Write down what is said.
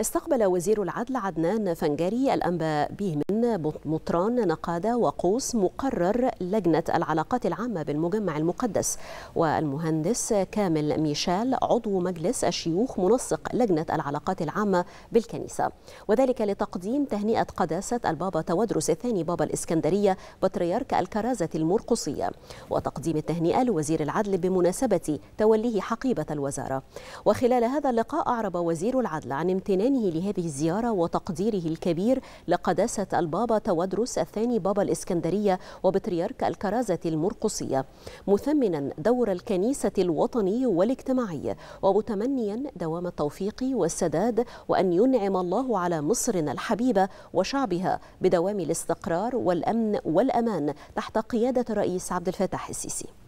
استقبل وزير العدل عدنان فنجاري الأنباء به مطران نقادة وقوس مقرر لجنة العلاقات العامة بالمجمع المقدس والمهندس كامل ميشال عضو مجلس الشيوخ منسق لجنة العلاقات العامة بالكنيسة وذلك لتقديم تهنئة قداسة البابا تودرس الثاني بابا الإسكندرية بطريرك الكرازة المرقصية وتقديم التهنئة لوزير العدل بمناسبة توليه حقيبة الوزارة وخلال هذا اللقاء أعرب وزير العدل عن امتنانه لهذه الزيارة وتقديره الكبير لقداسة البابا تودرس الثاني بابا الإسكندرية وبطريرك الكرازة المرقصية مثمنا دور الكنيسة الوطني والاجتماعي ومتمنيا دوام التوفيق والسداد وأن ينعم الله على مصرنا الحبيبة وشعبها بدوام الاستقرار والأمن والأمان تحت قيادة الرئيس عبد الفتاح السيسي